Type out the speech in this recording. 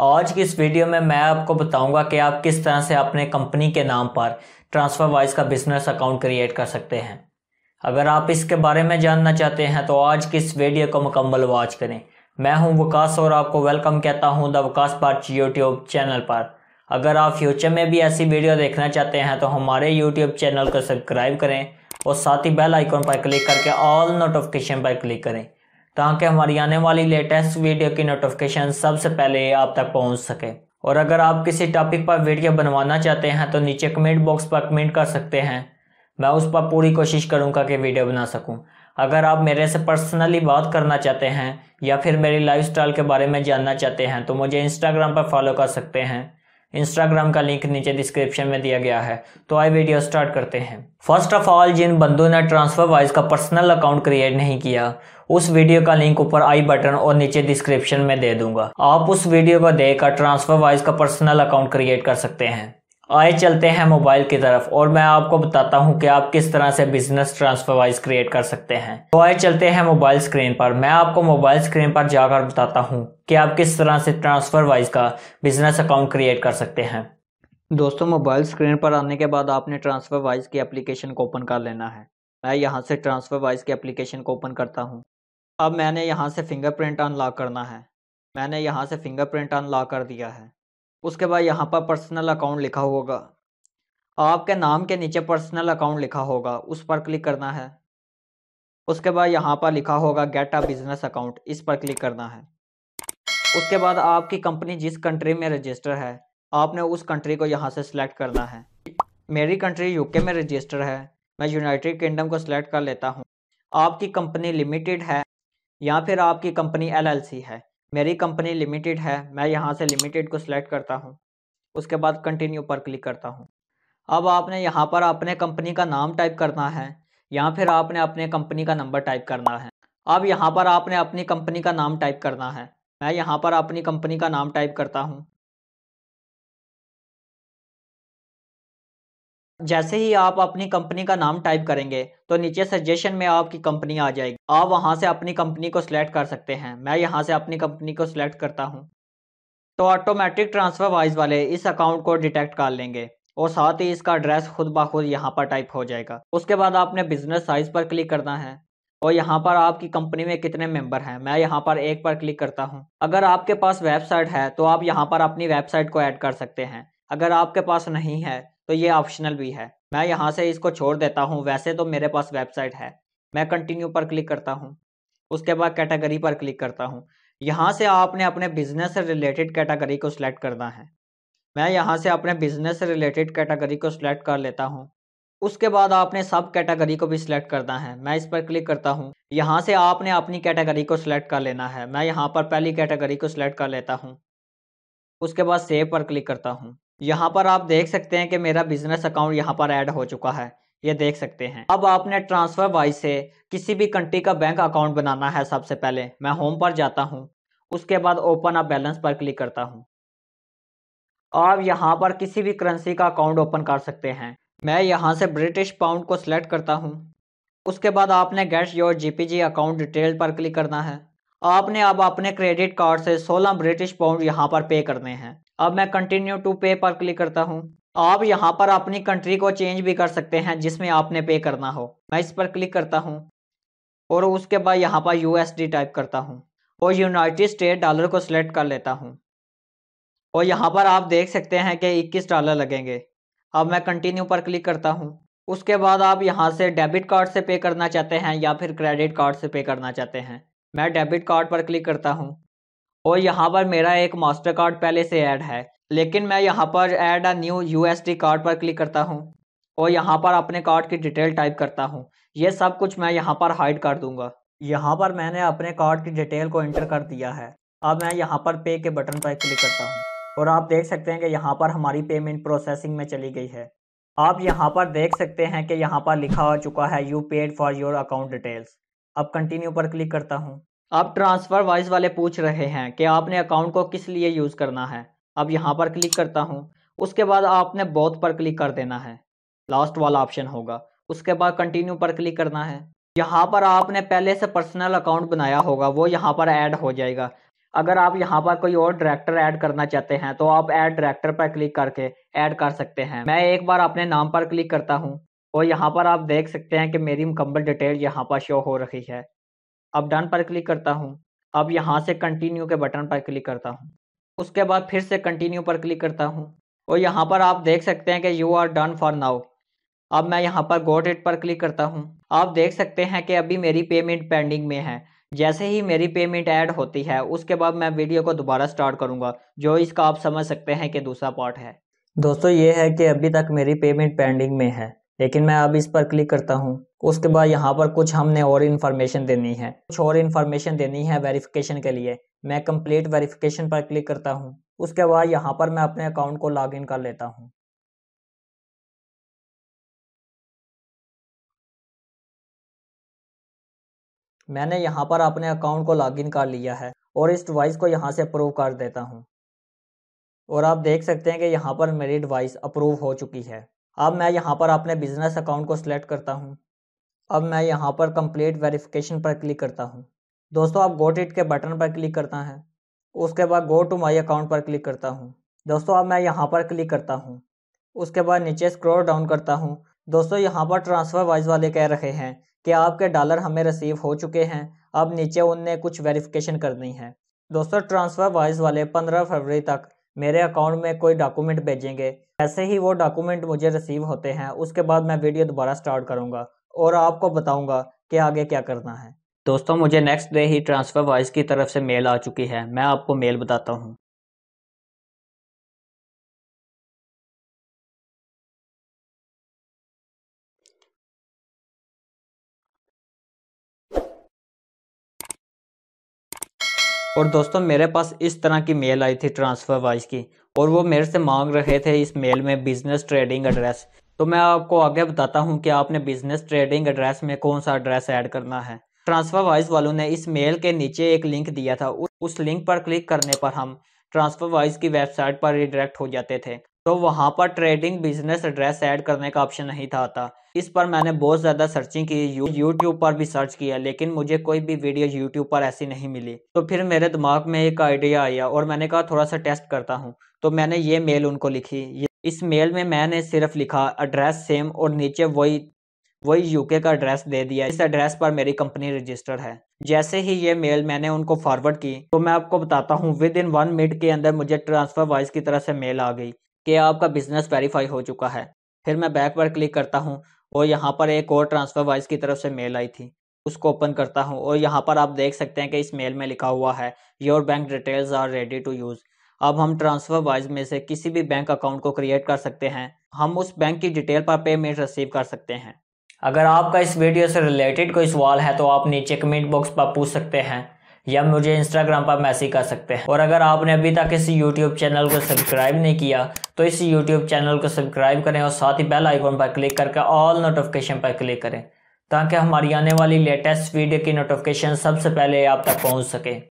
आज की इस वीडियो में मैं आपको बताऊंगा कि आप किस तरह से अपने कंपनी के नाम पर ट्रांसफ़र वाइज का बिजनेस अकाउंट क्रिएट कर सकते हैं अगर आप इसके बारे में जानना चाहते हैं तो आज की इस वीडियो को मुकम्मल वॉच करें मैं हूं विकास और आपको वेलकम कहता हूं the Vikas part YouTube channel पर अगर आप फ्यूचर में भी ऐसी वीडियो देखना चाहते हैं तो हमारे यूट्यूब चैनल को सब्सक्राइब करें और साथ ही बेल आइकॉन पर क्लिक करके ऑल नोटिफिकेशन पर क्लिक करें ताकि हमारी आने वाली लेटेस्ट वीडियो की नोटिफिकेशन सबसे पहले आप तक पहुंच सके और अगर आप किसी टॉपिक पर वीडियो बनवाना चाहते हैं तो नीचे कमेंट बॉक्स पर कमेंट कर सकते हैं मैं उस पर पूरी कोशिश करूंगा कि वीडियो बना सकूं। अगर आप मेरे से पर्सनली बात करना चाहते हैं या फिर मेरी लाइफ के बारे में जानना चाहते हैं तो मुझे इंस्टाग्राम पर फॉलो कर सकते हैं इंस्टाग्राम का लिंक नीचे डिस्क्रिप्शन में दिया गया है तो आई वीडियो स्टार्ट करते हैं फर्स्ट ऑफ ऑल जिन बंदों ने ट्रांसफर वाइज का पर्सनल अकाउंट क्रिएट नहीं किया उस वीडियो का लिंक ऊपर आई बटन और नीचे डिस्क्रिप्शन में दे दूंगा आप उस वीडियो को देखकर ट्रांसफर वाइज का पर्सनल अकाउंट क्रिएट कर सकते हैं आए चलते हैं मोबाइल की तरफ और मैं आपको बताता हूं कि आप किस तरह से बिजनेस ट्रांसफर वाइज क्रिएट कर सकते हैं तो आए चलते हैं मोबाइल स्क्रीन पर मैं आपको मोबाइल स्क्रीन पर जाकर बताता हूं कि आप किस तरह से ट्रांसफर वाइज का बिजनेस अकाउंट क्रिएट कर सकते हैं दोस्तों मोबाइल स्क्रीन पर आने के बाद आपने ट्रांसफर वाइज की एप्लीकेशन को ओपन कर लेना है मैं यहाँ से ट्रांसफर वाइज की एप्लीकेशन को ओपन करता हूँ अब मैंने यहाँ से फिंगरप्रिंट अनलॉक करना है मैंने यहाँ से फिंगरप्रिंट अनलॉक कर दिया है उसके बाद यहाँ पर पर्सनल अकाउंट लिखा होगा आपके नाम के नीचे पर्सनल अकाउंट लिखा होगा उस पर क्लिक करना है उसके बाद यहाँ पर लिखा होगा गेट अ बिजनेस अकाउंट इस पर क्लिक करना है उसके बाद आपकी कंपनी जिस कंट्री में रजिस्टर है आपने उस कंट्री को यहाँ से सिलेक्ट करना है मेरी कंट्री यूके में रजिस्टर है मैं यूनाइटेड किंगडम को सिलेक्ट कर लेता हूँ आपकी कंपनी लिमिटेड है या फिर आपकी कंपनी एलएलसी है मेरी कंपनी लिमिटेड है मैं यहाँ से लिमिटेड को सिलेक्ट करता हूँ उसके बाद कंटिन्यू पर क्लिक करता हूँ अब आपने यहाँ पर अपने कंपनी का नाम टाइप करना है या फिर आपने अपने कंपनी का नंबर टाइप करना है अब यहाँ पर आपने अपनी कंपनी का नाम टाइप करना है मैं यहाँ पर अपनी कंपनी का नाम टाइप करता हूँ जैसे ही आप अपनी कंपनी का नाम टाइप करेंगे तो नीचे सजेशन में आपकी कंपनी आ जाएगी आप वहां से अपनी कंपनी को सिलेक्ट कर सकते हैं मैं यहां से अपनी कंपनी को सिलेक्ट करता हूं तो ऑटोमेटिक ट्रांसफ़र वाइज वाले इस अकाउंट को डिटेक्ट कर लेंगे और साथ ही इसका एड्रेस खुद बाखुद यहाँ पर टाइप हो जाएगा उसके बाद आपने बिजनेस साइज पर क्लिक करना है और यहाँ पर आपकी कंपनी में कितने मेंबर हैं मैं यहाँ पर एक पर क्लिक करता हूँ अगर आपके पास वेबसाइट है तो आप यहाँ पर अपनी वेबसाइट को ऐड कर सकते हैं अगर आपके पास नहीं है तो ये ऑप्शनल भी है मैं यहाँ से इसको छोड़ देता हूँ वैसे तो मेरे पास वेबसाइट है मैं कंटिन्यू पर क्लिक करता हूँ उसके बाद कैटेगरी पर क्लिक करता हूँ यहाँ से आपने अपने बिजनेस से रिलेटेड कैटेगरी को सिलेक्ट करना है मैं यहाँ से अपने बिजनेस से रिलेटेड कैटेगरी को सिलेक्ट कर लेता हूँ उसके बाद आपने सब कैटेगरी को भी सिलेक्ट करना है मैं इस पर क्लिक करता हूँ यहाँ से आपने अपनी कैटेगरी को सिलेक्ट कर लेना है मैं यहाँ पर पहली कैटेगरी को सिलेक्ट कर लेता हूँ उसके बाद सेव पर क्लिक करता हूँ यहाँ पर आप देख सकते हैं कि मेरा बिजनेस अकाउंट यहाँ पर ऐड हो चुका है ये देख सकते हैं अब आपने ट्रांसफर वाइज से किसी भी कंट्री का बैंक अकाउंट बनाना है सबसे पहले मैं होम पर जाता हूँ उसके बाद ओपन अ बैलेंस पर क्लिक करता हूँ आप यहाँ पर किसी भी करेंसी का अकाउंट ओपन कर सकते हैं मैं यहाँ से ब्रिटिश पाउंड को सिलेक्ट करता हूँ उसके बाद आपने get your GPG account detail पर क्लिक करना है आपने अब अपने क्रेडिट कार्ड से 16 ब्रिटिश पाउंड यहाँ पर पे करने हैं अब मैं कंटिन्यू टू पे पर क्लिक करता हूँ आप यहाँ पर अपनी कंट्री को चेंज भी कर सकते हैं जिसमें आपने पे करना हो मैं इस पर क्लिक करता हूँ और उसके बाद यहाँ पर यूएसडी टाइप करता हूँ और यूनाइटेड स्टेट डॉलर को सिलेक्ट कर लेता हूँ और यहाँ पर आप देख सकते हैं कि 21 डॉलर लगेंगे अब मैं कंटिन्यू पर क्लिक करता हूँ उसके बाद आप यहाँ से डेबिट कार्ड से पे करना चाहते हैं या फिर क्रेडिट कार्ड से पे करना चाहते हैं मैं डेबिट कार्ड पर क्लिक करता हूँ और यहाँ पर मेरा एक मास्टर कार्ड पहले से ऐड है लेकिन मैं यहाँ पर add a new you card पर क्लिक करता हूँ और यहाँ पर अपने कार्ड की डिटेल टाइप करता हूँ ये सब कुछ मैं यहाँ पर हाइड कर दूंगा यहाँ पर मैंने अपने कार्ड की डिटेल को एंटर कर दिया है अब मैं यहाँ पर पे के बटन पर क्लिक करता हूँ और आप देख सकते हैं कि यहाँ पर हमारी पेमेंट प्रोसेसिंग में चली गई है आप यहाँ पर देख सकते हैं कि यहाँ पर लिखा हो चुका है you paid for your account details अब कंटिन्यू पर क्लिक करता हूँ अब ट्रांसफ़र वाइज वाले पूछ रहे हैं कि आपने अकाउंट को किस लिए यूज़ करना है अब यहाँ पर क्लिक करता हूँ उसके बाद आपने बोथ पर क्लिक कर देना है लास्ट वाला ऑप्शन होगा उसके बाद कंटिन्यू पर क्लिक करना है यहाँ पर आपने पहले से पर्सनल अकाउंट बनाया होगा वो यहाँ पर ऐड हो जाएगा अगर आप यहाँ पर कोई और डायरेक्टर ऐड करना चाहते हैं तो आप ऐड डायरेक्टर पर क्लिक करके ऐड कर सकते हैं मैं एक बार अपने नाम पर क्लिक करता हूँ और यहाँ पर आप देख सकते हैं कि मेरी मुकम्मल डिटेल यहाँ पर शो हो रही है अब डन पर क्लिक करता हूँ अब यहाँ से कंटिन्यू के बटन पर क्लिक करता हूँ उसके बाद फिर से कंटिन्यू पर क्लिक करता हूँ और यहाँ पर आप देख सकते हैं कि you are done for now अब मैं यहाँ पर गोट इट पर क्लिक करता हूँ आप देख सकते हैं कि अभी मेरी पेमेंट पेंडिंग में है जैसे ही मेरी पेमेंट ऐड होती है उसके बाद मैं वीडियो को दोबारा स्टार्ट करूंगा जो इसका आप समझ सकते हैं कि दूसरा पार्ट है दोस्तों ये है कि अभी तक मेरी पेमेंट पेंडिंग में है लेकिन मैं अब इस पर क्लिक करता हूँ उसके बाद यहाँ पर कुछ हमने और इन्फॉर्मेशन देनी है कुछ और इन्फॉर्मेशन देनी है वेरिफिकेशन के लिए मैं कंप्लीट वेरिफिकेशन पर क्लिक करता हूँ उसके बाद यहाँ पर मैं अपने अकाउंट को लॉगिन कर लेता हूँ मैंने यहाँ पर अपने अकाउंट को लॉगिन कर लिया है और इस डिवाइस को यहाँ से अप्रूव कर देता हूँ और आप देख सकते हैं कि यहाँ पर मेरी डिवाइस अप्रूव हो चुकी है अब मैं यहाँ पर अपने बिजनेस अकाउंट को सिलेक्ट करता हूँ अब मैं यहाँ पर कंप्लीट वेरिफिकेशन पर क्लिक करता हूँ दोस्तों आप गोट इट के बटन पर क्लिक करता है उसके बाद गो टू माई अकाउंट पर क्लिक करता हूँ दोस्तों अब मैं यहाँ पर क्लिक करता हूँ उसके बाद नीचे स्क्रॉल डाउन करता हूँ दोस्तों यहाँ पर ट्रांसफ़र वाइज वाले कह रहे हैं कि आपके डॉलर हमें रिसीव हो चुके हैं अब नीचे उनने कुछ वेरिफिकेशन करनी है दोस्तों ट्रांसफ़र वाइज वाले पंद्रह फरवरी तक मेरे अकाउंट में कोई डॉक्यूमेंट भेजेंगे जैसे ही वो डॉक्यूमेंट मुझे रिसीव होते हैं उसके बाद मैं वीडियो दोबारा स्टार्ट करूंगा और आपको बताऊंगा कि आगे क्या करना है दोस्तों मुझे नेक्स्ट डे ही ट्रांसफ़र वाइज की तरफ से मेल आ चुकी है मैं आपको मेल बताता हूँ और दोस्तों मेरे पास इस तरह की मेल आई थी ट्रांसफ़र वाइज की और वो मेरे से मांग रहे थे इस मेल में बिजनेस ट्रेडिंग एड्रेस तो मैं आपको आगे बताता हूँ कि आपने बिजनेस ट्रेडिंग एड्रेस में कौन सा एड्रेस ऐड करना है ट्रांसफर वाइज वालों ने इस मेल के नीचे एक लिंक दिया था उस लिंक पर क्लिक करने पर हम ट्रांसफर वाइज की वेबसाइट पर रिडायरेक्ट हो जाते थे तो वहाँ पर ट्रेडिंग बिजनेस एड्रेस ऐड करने का ऑप्शन नहीं था आता इस पर मैंने बहुत ज़्यादा सर्चिंग की यूट्यूब पर भी सर्च किया लेकिन मुझे कोई भी वीडियो यूट्यूब पर ऐसी नहीं मिली तो फिर मेरे दिमाग में एक आइडिया आया और मैंने कहा थोड़ा सा टेस्ट करता हूँ तो मैंने ये मेल उनको लिखी इस मेल में मैंने सिर्फ लिखा एड्रेस सेम और नीचे वही वही यूके का एड्रेस दे दिया इस एड्रेस पर मेरी कंपनी रजिस्टर्ड है जैसे ही ये मेल मैंने उनको फॉरवर्ड की तो मैं आपको बताता हूँ विद इन वन मिनट के अंदर मुझे ट्रांसफर वाइज की तरह से मेल आ गई कि आपका बिजनेस वेरीफाई हो चुका है फिर मैं बैक पर क्लिक करता हूँ और यहाँ पर एक और ट्रांसफ़र वाइज की तरफ से मेल आई थी उसको ओपन करता हूँ और यहाँ पर आप देख सकते हैं कि इस मेल में लिखा हुआ है your bank details are ready to use अब हम ट्रांसफ़र वाइज में से किसी भी बैंक अकाउंट को क्रिएट कर सकते हैं हम उस बैंक की डिटेल पर पेमेंट रिसीव कर सकते हैं अगर आपका इस वीडियो से रिलेटेड कोई सवाल है तो आप नीचे कमेंट बॉक्स पर पूछ सकते हैं या मुझे इंस्टाग्राम पर मैसेज कर सकते हैं और अगर आपने अभी तक इस यूट्यूब चैनल को सब्सक्राइब नहीं किया तो इस यूट्यूब चैनल को सब्सक्राइब करें और साथ ही बेल आइकॉन पर क्लिक करके ऑल नोटिफिकेशन पर क्लिक करें ताकि हमारी आने वाली लेटेस्ट वीडियो की नोटिफिकेशन सबसे पहले आप तक पहुँच सके